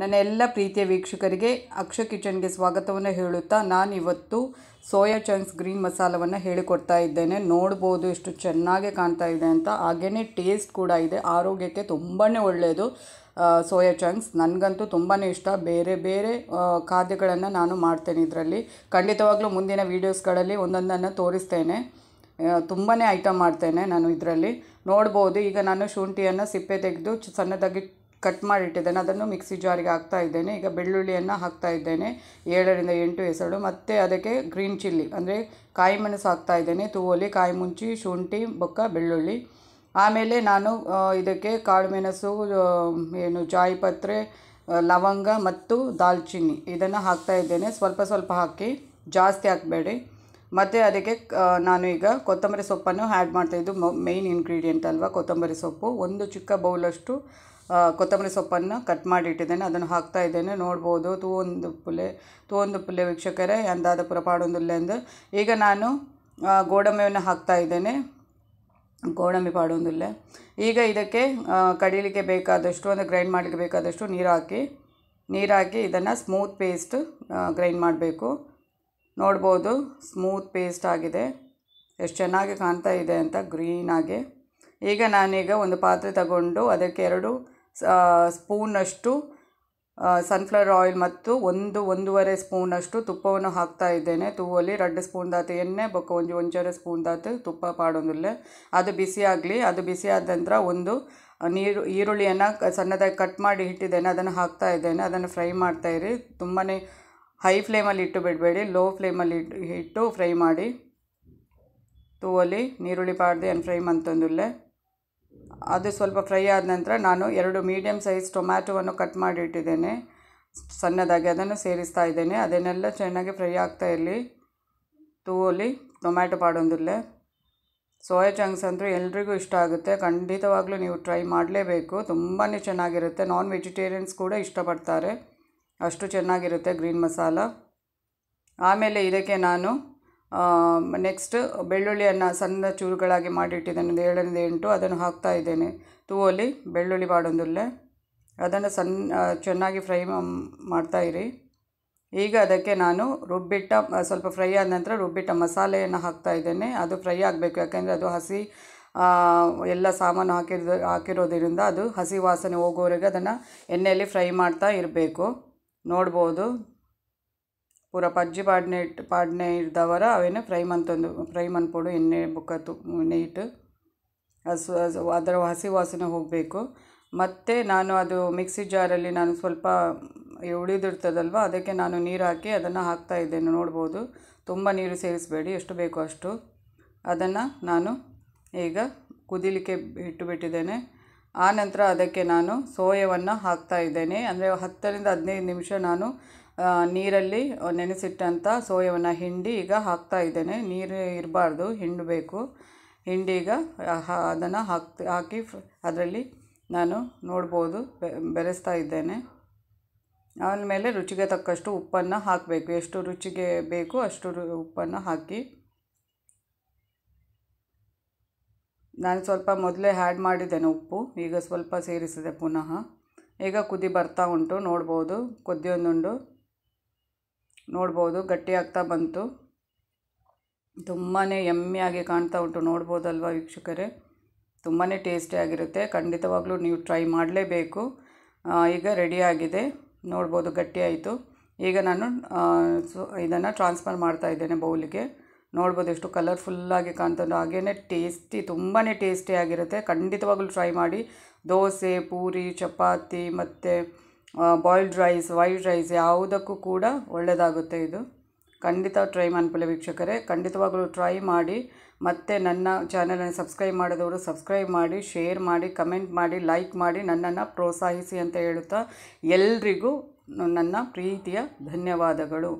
ನನ್ನ ಎಲ್ಲ ಪ್ರೀತಿಯ ವೀಕ್ಷಕರಿಗೆ ಅಕ್ಷಯ ಕಿಚನ್ಗೆ ಸ್ವಾಗತವನ್ನು ಹೇಳುತ್ತಾ ನಾನು ಇವತ್ತು ಸೋಯಾ ಚಂಕ್ಸ್ ಗ್ರೀನ್ ಮಸಾಲವನ್ನು ಹೇಳಿಕೊಡ್ತಾ ಇದ್ದೇನೆ ನೋಡ್ಬೋದು ಎಷ್ಟು ಚೆನ್ನಾಗಿ ಕಾಣ್ತಾ ಇದೆ ಅಂತ ಹಾಗೇ ಟೇಸ್ಟ್ ಕೂಡ ಇದೆ ಆರೋಗ್ಯಕ್ಕೆ ತುಂಬಾ ಒಳ್ಳೆಯದು ಸೋಯಾ ಚಂಕ್ಸ್ ನನಗಂತೂ ತುಂಬಾ ಇಷ್ಟ ಬೇರೆ ಬೇರೆ ಖಾದ್ಯಗಳನ್ನು ನಾನು ಮಾಡ್ತೇನೆ ಇದರಲ್ಲಿ ಖಂಡಿತವಾಗ್ಲೂ ಮುಂದಿನ ವೀಡಿಯೋಸ್ಗಳಲ್ಲಿ ಒಂದೊಂದನ್ನು ತೋರಿಸ್ತೇನೆ ತುಂಬಾ ಐಟಮ್ ಮಾಡ್ತೇನೆ ನಾನು ಇದರಲ್ಲಿ ನೋಡ್ಬೋದು ಈಗ ನಾನು ಶುಂಠಿಯನ್ನು ಸಿಪ್ಪೆ ತೆಗೆದು ಸಣ್ಣದಾಗಿ ಕಟ್ ಮಾಡಿಟ್ಟಿದ್ದೇನೆ ಅದನ್ನು ಮಿಕ್ಸಿ ಜಾರಿಗೆ ಹಾಕ್ತಾ ಇದ್ದೇನೆ ಈಗ ಬೆಳ್ಳುಳ್ಳಿಯನ್ನು ಹಾಕ್ತಾ ಇದ್ದೇನೆ ಏಳರಿಂದ ಎಂಟು ಹೆಸರು ಮತ್ತು ಅದಕ್ಕೆ ಗ್ರೀನ್ ಚಿಲ್ಲಿ ಅಂದರೆ ಕಾಯಿ ಮೆಣಸು ಹಾಕ್ತಾ ಇದ್ದೇನೆ ತೂವಲಿ ಕಾಯಿ ಮುಂಚಿ ಶುಂಠಿ ಬೊಕ್ಕ ಬೆಳ್ಳುಳ್ಳಿ ಆಮೇಲೆ ನಾನು ಇದಕ್ಕೆ ಕಾಳು ಮೆಣಸು ಏನು ಜಾಯಿಪತ್ರೆ ಲವಂಗ ಮತ್ತು ದಾಲ್ಚಿನ್ನಿ ಇದನ್ನು ಹಾಕ್ತಾ ಇದ್ದೇನೆ ಸ್ವಲ್ಪ ಸ್ವಲ್ಪ ಹಾಕಿ ಜಾಸ್ತಿ ಹಾಕಬೇಡಿ ಮತ್ತು ಅದಕ್ಕೆ ನಾನು ಈಗ ಕೊತ್ತಂಬರಿ ಸೊಪ್ಪನ್ನು ಆ್ಯಡ್ ಮಾಡ್ತಾ ಮ ಮೈನ್ ಇಂಗ್ರೀಡಿಯೆಂಟ್ ಅಲ್ವಾ ಕೊತ್ತಂಬರಿ ಸೊಪ್ಪು ಒಂದು ಚಿಕ್ಕ ಬೌಲಷ್ಟು ಕೊತ್ತಂಬರಿ ಸೊಪ್ಪನ್ನು ಕಟ್ ಮಾಡಿ ಇಟ್ಟಿದ್ದೇನೆ ಅದನ್ನು ಹಾಕ್ತಾ ಇದ್ದೇನೆ ನೋಡ್ಬೋದು ತೂ ಒಂದು ಪುಲೆ ತೂ ಒಂದು ಪುಲೆ ವೀಕ್ಷಕರೇ ಅಂದಾದ ಪುರ ಪಾಡೊಂದುಲ್ಲೆಂದು ಈಗ ನಾನು ಗೋಡಂಬಿಯನ್ನು ಹಾಕ್ತಾ ಇದ್ದೇನೆ ಗೋಡಂಬಿ ಪಾಡೊಂದುಲ್ಲೆ ಈಗ ಇದಕ್ಕೆ ಕಡೀಲಿಕ್ಕೆ ಬೇಕಾದಷ್ಟು ಅಂದರೆ ಗ್ರೈಂಡ್ ಮಾಡಲಿಕ್ಕೆ ಬೇಕಾದಷ್ಟು ನೀರು ಹಾಕಿ ನೀರು ಹಾಕಿ ಇದನ್ನು ಸ್ಮೂತ್ ಪೇಸ್ಟ್ ಗ್ರೈಂಡ್ ಮಾಡಬೇಕು ನೋಡ್ಬೋದು ಸ್ಮೂತ್ ಪೇಸ್ಟ್ ಆಗಿದೆ ಎಷ್ಟು ಚೆನ್ನಾಗಿ ಕಾಣ್ತಾ ಇದೆ ಅಂತ ಗ್ರೀನಾಗಿ ಈಗ ನಾನೀಗ ಒಂದು ಪಾತ್ರೆ ತಗೊಂಡು ಅದಕ್ಕೆ ಎರಡು ಸ್ಪೂನಷ್ಟು ಸನ್ಫ್ಲವರ್ ಆಯಿಲ್ ಮತ್ತು ಒಂದು ಒಂದೂವರೆ ಸ್ಪೂನಷ್ಟು ತುಪ್ಪವನ್ನು ಹಾಕ್ತಾ ಇದ್ದೇನೆ ತೂವಲ್ಲಿ ರೆಡ್ ಸ್ಪೂನ್ ದಾತ ಎಣ್ಣೆ ಬೊಕ್ಕ ಒಂದು ಒಂಚೂರೆ ಸ್ಪೂನ್ ದಾತ ತುಪ್ಪ ಪಾಡೊಂದಿಲ್ಲ ಅದು ಬಿಸಿ ಆಗಲಿ ಅದು ಬಿಸಿ ಆದ ನಂತರ ಒಂದು ನೀರು ಈರುಳ್ಳಿಯನ್ನು ಸಣ್ಣದಾಗಿ ಕಟ್ ಮಾಡಿ ಇಟ್ಟಿದ್ದೇನೆ ಅದನ್ನು ಹಾಕ್ತಾ ಇದ್ದೇನೆ ಅದನ್ನು ಫ್ರೈ ಮಾಡ್ತಾ ಇರಿ ತುಂಬಾ ಹೈ ಫ್ಲೇಮಲ್ಲಿ ಇಟ್ಟು ಬಿಡಬೇಡಿ ಲೋ ಫ್ಲೇಮಲ್ಲಿ ಇಟ್ಟು ಇಟ್ಟು ಫ್ರೈ ಮಾಡಿ ತೂವಲ್ಲಿ ನೀರುಳ್ಳಿ ಪಾಡ್ದು ಏನು ಫ್ರೈ ಮಂತೊಂದುಲ್ಲೆ ಅದು ಸ್ವಲ್ಪ ಫ್ರೈ ಆದ ನಂತರ ನಾನು ಎರಡು ಮೀಡಿಯಮ್ ಸೈಜ್ ಟೊಮ್ಯಾಟೊವನ್ನು ಕಟ್ ಮಾಡಿ ಇಟ್ಟಿದ್ದೇನೆ ಸಣ್ಣದಾಗಿ ಅದನ್ನು ಸೇರಿಸ್ತಾ ಇದ್ದೇನೆ ಅದನ್ನೆಲ್ಲ ಚೆನ್ನಾಗಿ ಫ್ರೈ ಆಗ್ತಾ ಇರಲಿ ತೂವಲಿ ಟೊಮ್ಯಾಟೊ ಪಾಡೊಂದಲ್ಲೇ ಸೋಯಾ ಚಂಕ್ಸ್ ಅಂದರೆ ಎಲ್ರಿಗೂ ಇಷ್ಟ ಆಗುತ್ತೆ ಖಂಡಿತವಾಗಲೂ ನೀವು ಟ್ರೈ ಮಾಡಲೇಬೇಕು ತುಂಬಾ ಚೆನ್ನಾಗಿರುತ್ತೆ ನಾನ್ ವೆಜಿಟೇರಿಯನ್ಸ್ ಕೂಡ ಇಷ್ಟಪಡ್ತಾರೆ ಅಷ್ಟು ಚೆನ್ನಾಗಿರುತ್ತೆ ಗ್ರೀನ್ ಮಸಾಲ ಆಮೇಲೆ ಇದಕ್ಕೆ ನಾನು ನೆಕ್ಸ್ಟ್ ಬೆಳ್ಳುಳ್ಳಿಯನ್ನು ಸಣ್ಣ ಚೂರುಗಳಾಗಿ ಮಾಡಿಟ್ಟಿದ್ದೇನೆ ಒಂದು ಏಳರಿಂದ ಎಂಟು ಅದನ್ನು ಹಾಕ್ತಾ ಇದ್ದೇನೆ ತೂವಲ್ಲಿ ಬೆಳ್ಳುಳ್ಳಿ ಬಾಡೊಂದುಲ್ಲೇ ಅದನ್ನು ಸಣ್ಣ ಚೆನ್ನಾಗಿ ಫ್ರೈ ಮಾಡ್ತಾ ಇರಿ ಈಗ ಅದಕ್ಕೆ ನಾನು ರುಬ್ಬಿಟ್ಟ ಸ್ವಲ್ಪ ಫ್ರೈ ಆದ ನಂತರ ರುಬ್ಬಿಟ್ಟ ಮಸಾಲೆಯನ್ನು ಹಾಕ್ತಾ ಇದ್ದೇನೆ ಅದು ಫ್ರೈ ಆಗಬೇಕು ಯಾಕೆಂದರೆ ಅದು ಹಸಿ ಎಲ್ಲ ಸಾಮಾನು ಹಾಕಿರೋ ಹಾಕಿರೋದರಿಂದ ಅದು ಹಸಿ ವಾಸನೆ ಹೋಗೋವರೆಗೆ ಅದನ್ನು ಎಣ್ಣೆಯಲ್ಲಿ ಫ್ರೈ ಮಾಡ್ತಾ ಇರಬೇಕು ನೋಡ್ಬೋದು ಪೂರ ಪಜ್ಜಿ ಪಾಡ್ನೆ ಇಟ್ಟು ಪಾಡ್ನೆ ಇದ್ದವರ ಅವೇನು ಫ್ರೈ ಮಂತೊಂದು ಫ್ರೈ ಮನ್ಪೊಡು ಎಣ್ಣೆ ಬುಕ್ಕ ತು ಎಣ್ಣೆ ಇಟ್ಟು ಹಸು ಅದರ ಹಸಿ ವಾಸನೆ ಹೋಗಬೇಕು ಮತ್ತು ನಾನು ಅದು ಮಿಕ್ಸಿ ಜಾರಲ್ಲಿ ನಾನು ಸ್ವಲ್ಪ ಉಳಿದಿರ್ತದಲ್ವ ಅದಕ್ಕೆ ನಾನು ನೀರು ಹಾಕಿ ಅದನ್ನು ಹಾಕ್ತಾ ಇದ್ದೇನೆ ನೋಡ್ಬೋದು ತುಂಬ ನೀರು ಸೇರಿಸಬೇಡಿ ಎಷ್ಟು ಬೇಕೋ ಅಷ್ಟು ಅದನ್ನು ನಾನು ಈಗ ಕುದಿಲಿಕ್ಕೆ ಇಟ್ಟುಬಿಟ್ಟಿದ್ದೇನೆ ಆನಂತರ ಅದಕ್ಕೆ ನಾನು ಸೋಯವನ್ನು ಹಾಕ್ತಾ ಇದ್ದೇನೆ ಅಂದರೆ ಹತ್ತರಿಂದ ಹದಿನೈದು ನಿಮಿಷ ನಾನು ನೀರಲ್ಲಿ ನೆನೆಸಿಟ್ಟಂಥ ಸೋಯವನ್ನು ಹಿಂಡಿ ಈಗ ಹಾಕ್ತಾ ಇದ್ದೇನೆ ನೀರು ಇರಬಾರ್ದು ಹಿಂಡಬೇಕು ಹಿಂಡೀಗ ಅದನ್ನು ಹಾಕ್ತಿ ಹಾಕಿ ಅದರಲ್ಲಿ ನಾನು ನೋಡ್ಬೋದು ಬೆರೆಸ್ತಾ ಇದ್ದೇನೆ ಆಮೇಲೆ ರುಚಿಗೆ ತಕ್ಕಷ್ಟು ಉಪ್ಪನ್ನು ಹಾಕಬೇಕು ಎಷ್ಟು ರುಚಿಗೆ ಬೇಕು ಅಷ್ಟು ಉಪ್ಪನ್ನು ಹಾಕಿ ನಾನು ಸ್ವಲ್ಪ ಮೊದಲೇ ಹ್ಯಾಡ್ ಮಾಡಿದ್ದೇನೆ ಉಪ್ಪು ಈಗ ಸ್ವಲ್ಪ ಸೇರಿಸಿದೆ ಪುನಃ ಈಗ ಕುದಿ ಬರ್ತಾ ಉಂಟು ನೋಡ್ಬೋದು ಕುದಿಯೊಂದುಂಡು ನೋಡ್ಬೋದು ಗಟ್ಟಿಯಾಗ್ತಾ ಬಂತು ತುಂಬಾ ಎಮ್ಮೆಯಾಗಿ ಕಾಣ್ತಾ ಉಂಟು ನೋಡ್ಬೋದಲ್ವ ವೀಕ್ಷಕರೇ ತುಂಬಾ ಟೇಸ್ಟಿಯಾಗಿರುತ್ತೆ ಖಂಡಿತವಾಗ್ಲೂ ನೀವು ಟ್ರೈ ಮಾಡಲೇಬೇಕು ಈಗ ರೆಡಿಯಾಗಿದೆ ನೋಡ್ಬೋದು ಗಟ್ಟಿಯಾಯಿತು ಈಗ ನಾನು ಇದನ್ನು ಟ್ರಾನ್ಸ್ಫರ್ ಮಾಡ್ತಾ ಇದ್ದೇನೆ ಬೌಲಿಗೆ ನೋಡ್ಬೋದು ಎಷ್ಟು ಕಲರ್ಫುಲ್ಲಾಗಿ ಕಾಣ್ತದೆ ಹಾಗೇ ಟೇಸ್ಟಿ ತುಂಬಾ ಟೇಸ್ಟಿಯಾಗಿರುತ್ತೆ ಖಂಡಿತವಾಗ್ಲೂ ಟ್ರೈ ಮಾಡಿ ದೋಸೆ ಪೂರಿ ಚಪಾತಿ ಮತ್ತು ಬಾಯ್ಲ್ಡ್ ರೈಸ್ ವೈಟ್ ರೈಸ್ ಯಾವುದಕ್ಕೂ ಕೂಡ ಒಳ್ಳೆಯದಾಗುತ್ತೆ ಇದು ಖಂಡಿತ ಟ್ರೈ ಮಾಡ್ಕೊಳ್ಳಿ ವೀಕ್ಷಕರೇ ಖಂಡಿತವಾಗಲೂ ಟ್ರೈ ಮಾಡಿ ಮತ್ತು ನನ್ನ ಚಾನಲನ್ನು ಸಬ್ಸ್ಕ್ರೈಬ್ ಮಾಡಿದವರು ಸಬ್ಸ್ಕ್ರೈಬ್ ಮಾಡಿ ಶೇರ್ ಮಾಡಿ ಕಮೆಂಟ್ ಮಾಡಿ ಲೈಕ್ ಮಾಡಿ ನನ್ನನ್ನು ಪ್ರೋತ್ಸಾಹಿಸಿ ಅಂತ ಹೇಳುತ್ತಾ ಎಲ್ರಿಗೂ ನನ್ನ ಪ್ರೀತಿಯ ಧನ್ಯವಾದಗಳು